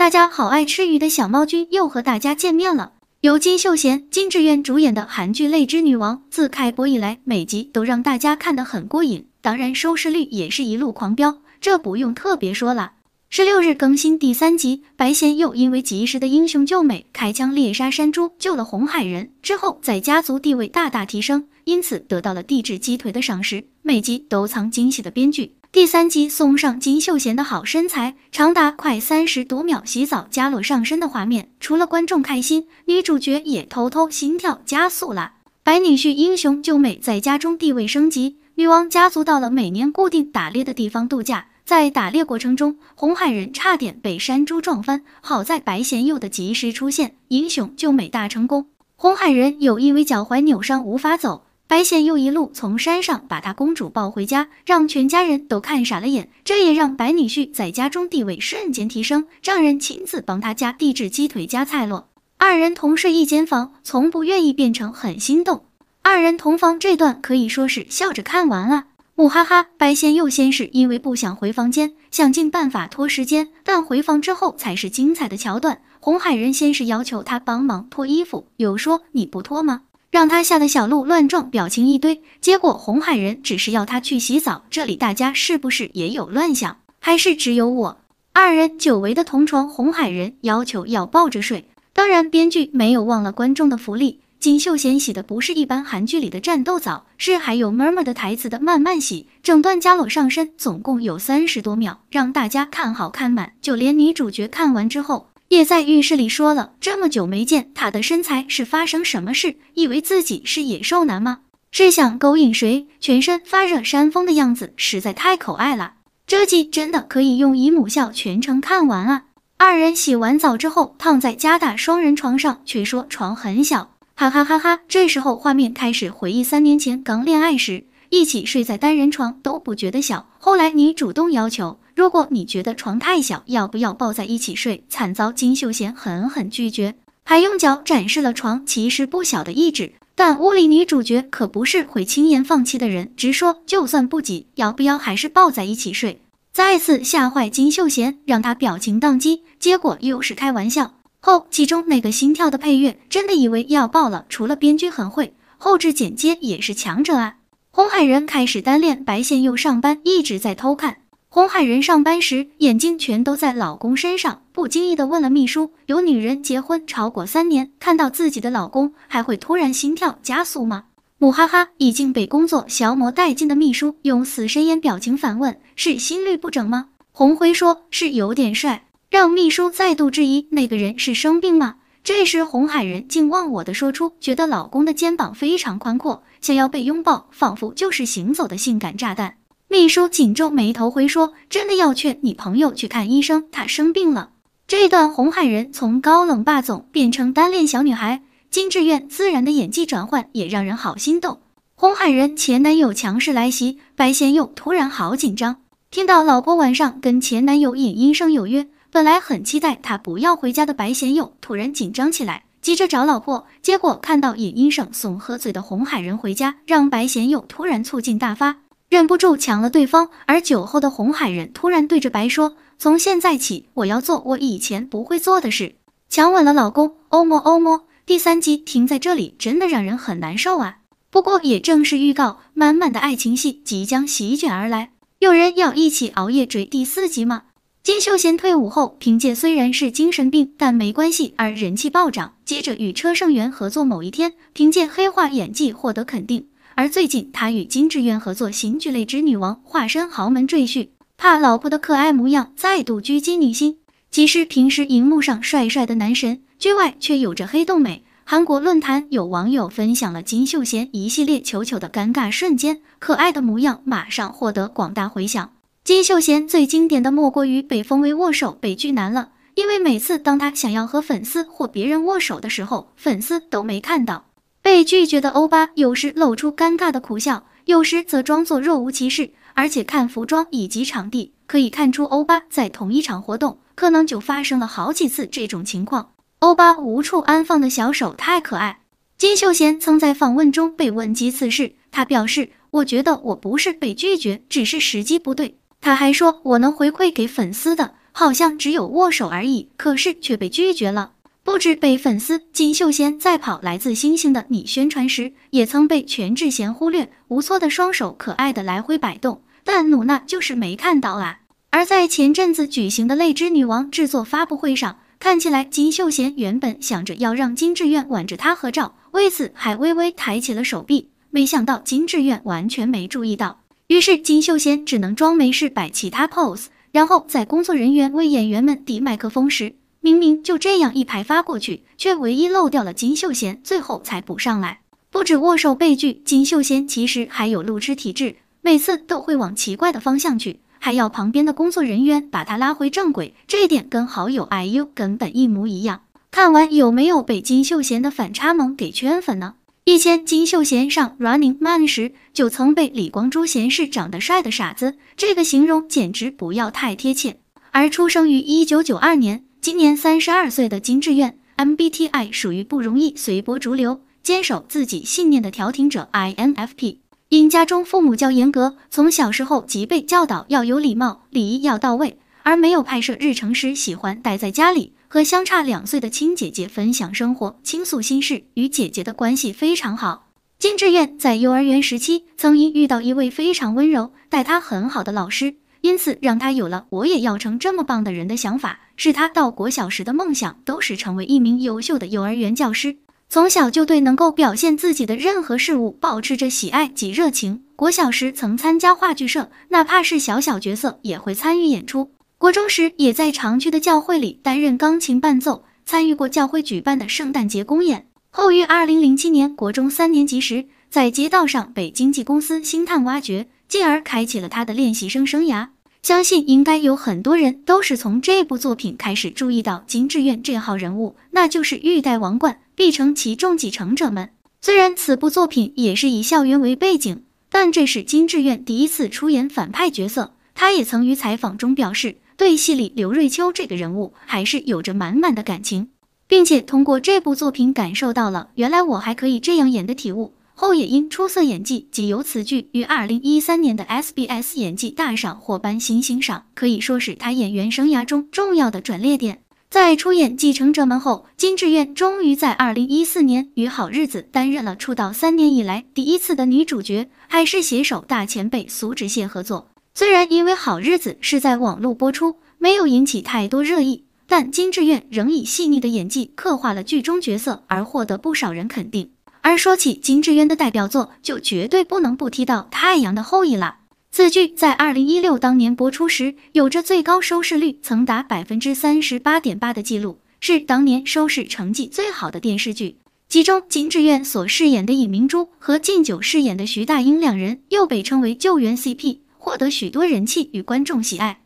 大家好，爱吃鱼的小猫君又和大家见面了。由金秀贤、金智媛主演的韩剧《泪之女王》自开播以来，每集都让大家看得很过瘾，当然收视率也是一路狂飙，这不用特别说了。十六日更新第三集，白贤又因为及时的英雄救美，开枪猎杀山猪救了红海人，之后在家族地位大大提升，因此得到了地质鸡腿的赏识，每集都藏惊喜的编剧。第三集送上金秀贤的好身材，长达快三十多秒洗澡加裸上身的画面，除了观众开心，女主角也偷偷心跳加速了。白女婿英雄救美，在家中地位升级。女王家族到了每年固定打猎的地方度假，在打猎过程中，红海人差点被山猪撞翻，好在白贤佑的及时出现，英雄救美大成功。红海人有因为脚踝扭伤无法走。白贤又一路从山上把她公主抱回家，让全家人都看傻了眼。这也让白女婿在家中地位瞬间提升，丈人亲自帮他家地制鸡腿夹菜落，二人同睡一间房，从不愿意变成很心动。二人同房这段可以说是笑着看完了，木哈哈。白贤又先是因为不想回房间，想尽办法拖时间，但回房之后才是精彩的桥段。红海人先是要求他帮忙脱衣服，有说你不脱吗？让他吓得小鹿乱撞，表情一堆。结果红海人只是要他去洗澡。这里大家是不是也有乱想，还是只有我？二人久违的同床，红海人要求要抱着睡。当然，编剧没有忘了观众的福利。金秀贤洗的不是一般韩剧里的战斗澡，是还有妈妈的台词的慢慢洗。整段加裸上身，总共有三十多秒，让大家看好看满。就连女主角看完之后。也在浴室里说了，这么久没见，他的身材是发生什么事？以为自己是野兽男吗？是想勾引谁？全身发热山风的样子实在太可爱了。这集真的可以用姨母笑全程看完啊！二人洗完澡之后躺在加大双人床上，却说床很小，哈哈哈哈！这时候画面开始回忆三年前刚恋爱时，一起睡在单人床都不觉得小，后来你主动要求。如果你觉得床太小，要不要抱在一起睡？惨遭金秀贤狠狠拒绝，还用脚展示了床其实不小的意志。但屋里女主角可不是会轻言放弃的人，直说就算不挤，要不要还是抱在一起睡？再次吓坏金秀贤，让他表情宕机。结果又是开玩笑。后，其中那个心跳的配乐，真的以为要爆了。除了编剧很会，后置剪接也是强者啊。红海人开始单恋，白线又上班，一直在偷看。红海人上班时眼睛全都在老公身上，不经意的问了秘书：“有女人结婚超过三年，看到自己的老公还会突然心跳加速吗？”母哈哈已经被工作消磨殆尽的秘书用死神眼表情反问：“是心率不整吗？”红辉说是有点帅，让秘书再度质疑那个人是生病吗？这时红海人竟忘我的说出：“觉得老公的肩膀非常宽阔，想要被拥抱，仿佛就是行走的性感炸弹。”秘书紧皱眉头回说：“真的要劝你朋友去看医生，他生病了。”这段红海人从高冷霸总变成单恋小女孩，金志苑自然的演技转换也让人好心动。红海人前男友强势来袭，白贤佑突然好紧张。听到老婆晚上跟前男友尹医生有约，本来很期待他不要回家的白贤佑突然紧张起来，急着找老婆。结果看到尹医生送喝醉的红海人回家，让白贤佑突然醋劲大发。忍不住抢了对方，而酒后的红海人突然对着白说：“从现在起，我要做我以前不会做的事，强吻了老公。”欧么欧么。第三集停在这里，真的让人很难受啊。不过，也正是预告，满满的爱情戏即将席卷而来。有人要一起熬夜追第四集吗？金秀贤退伍后，凭借虽然是精神病，但没关系而人气暴涨，接着与车胜元合作《某一天》，凭借黑化演技获得肯定。而最近，他与金智媛合作新剧《泪之女王》，化身豪门赘婿，怕老婆的可爱模样再度狙击女星。即使平时荧幕上帅帅的男神，剧外却有着黑洞美。韩国论坛有网友分享了金秀贤一系列球球的尴尬瞬间，可爱的模样马上获得广大回响。金秀贤最经典的莫过于被封为握手北剧男了，因为每次当他想要和粉丝或别人握手的时候，粉丝都没看到。被拒绝的欧巴有时露出尴尬的苦笑，有时则装作若无其事。而且看服装以及场地，可以看出欧巴在同一场活动可能就发生了好几次这种情况。欧巴无处安放的小手太可爱。金秀贤曾在访问中被问及此事，他表示：“我觉得我不是被拒绝，只是时机不对。”他还说：“我能回馈给粉丝的，好像只有握手而已，可是却被拒绝了。”不止被粉丝金秀贤在跑来自星星的你宣传时，也曾被全智贤忽略。无措的双手，可爱的来回摆动，但努娜就是没看到啊。而在前阵子举行的《泪之女王》制作发布会上，看起来金秀贤原本想着要让金智媛挽着他合照，为此还微微抬起了手臂。没想到金智媛完全没注意到，于是金秀贤只能装没事摆其他 pose。然后在工作人员为演员们递麦克风时。明明就这样一排发过去，却唯一漏掉了金秀贤，最后才补上来。不止握手被拒，金秀贤其实还有路痴体质，每次都会往奇怪的方向去，还要旁边的工作人员把他拉回正轨。这一点跟好友 IU 根本一模一样。看完有没有被金秀贤的反差萌给圈粉呢？以前金秀贤上 Running Man 时，就曾被李光洙嫌是长得帅的傻子，这个形容简直不要太贴切。而出生于一九九二年。今年三十二岁的金志苑，MBTI 属于不容易随波逐流、坚守自己信念的调停者 INFP。因家中父母较严格，从小时候即被教导要有礼貌、礼仪要到位，而没有拍摄日程时喜欢待在家里，和相差两岁的亲姐姐分享生活、倾诉心事，与姐姐的关系非常好。金志苑在幼儿园时期曾因遇到一位非常温柔、待她很好的老师，因此让她有了我也要成这么棒的人的想法。是他到国小时的梦想，都是成为一名优秀的幼儿园教师。从小就对能够表现自己的任何事物保持着喜爱及热情。国小时曾参加话剧社，哪怕是小小角色也会参与演出。国中时也在常去的教会里担任钢琴伴奏，参与过教会举办的圣诞节公演。后于二零零七年国中三年级时，在街道上被经纪公司星探挖掘，进而开启了他的练习生生涯。相信应该有很多人都是从这部作品开始注意到金志媛这号人物，那就是欲戴王冠必承其重继承者们。虽然此部作品也是以校园为背景，但这是金志媛第一次出演反派角色。他也曾于采访中表示，对戏里刘瑞秋这个人物还是有着满满的感情，并且通过这部作品感受到了原来我还可以这样演的体悟。后也因出色演技及由此剧于二零一三年的 SBS 演技大赏获颁新星赏，可以说是他演员生涯中重要的转折点。在出演《继承者们》后，金智苑终于在二零一四年与《好日子》担任了出道三年以来第一次的女主角，还是携手大前辈苏志燮合作。虽然因为《好日子》是在网络播出，没有引起太多热议，但金智苑仍以细腻的演技刻画了剧中角色，而获得不少人肯定。而说起金智渊的代表作，就绝对不能不提到《太阳的后裔》了。此剧在二零一六当年播出时，有着最高收视率曾达百分之三十八点八的记录，是当年收视成绩最好的电视剧。其中，金智媛所饰演的尹明珠和敬九饰演的徐大英两人，又被称为救援 CP，获得许多人气与观众喜爱。